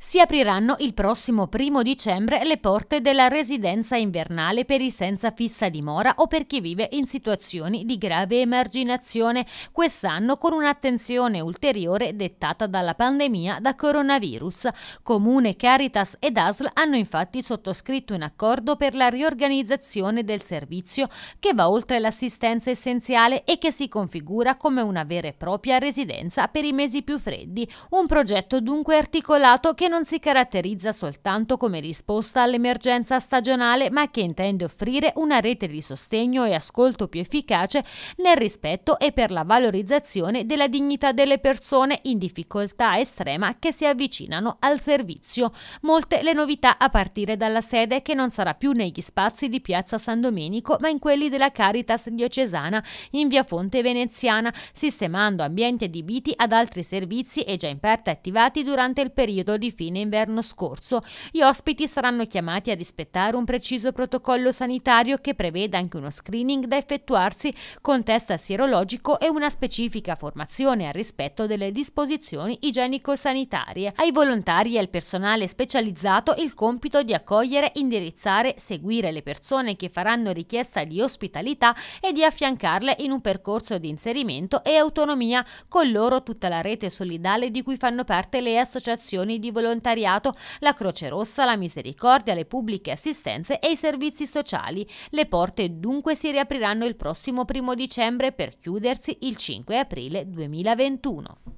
Si apriranno il prossimo primo dicembre le porte della residenza invernale per i senza fissa dimora o per chi vive in situazioni di grave emarginazione, quest'anno con un'attenzione ulteriore dettata dalla pandemia da coronavirus. Comune, Caritas ed ASL hanno infatti sottoscritto un accordo per la riorganizzazione del servizio che va oltre l'assistenza essenziale e che si configura come una vera e propria residenza per i mesi più freddi. Un progetto dunque articolato che non si caratterizza soltanto come risposta all'emergenza stagionale, ma che intende offrire una rete di sostegno e ascolto più efficace nel rispetto e per la valorizzazione della dignità delle persone in difficoltà estrema che si avvicinano al servizio. Molte le novità a partire dalla sede che non sarà più negli spazi di Piazza San Domenico, ma in quelli della Caritas diocesana in via Fonte Veneziana, sistemando ambienti adibiti ad altri servizi e già in parte attivati durante il periodo di fine inverno scorso. Gli ospiti saranno chiamati a rispettare un preciso protocollo sanitario che prevede anche uno screening da effettuarsi con test sierologico e una specifica formazione al rispetto delle disposizioni igienico-sanitarie. Ai volontari e al personale specializzato il compito di accogliere, indirizzare, seguire le persone che faranno richiesta di ospitalità e di affiancarle in un percorso di inserimento e autonomia, con loro tutta la rete solidale di cui fanno parte le associazioni di volontari volontariato, la Croce Rossa, la Misericordia, le pubbliche assistenze e i servizi sociali. Le porte dunque si riapriranno il prossimo primo dicembre per chiudersi il 5 aprile 2021.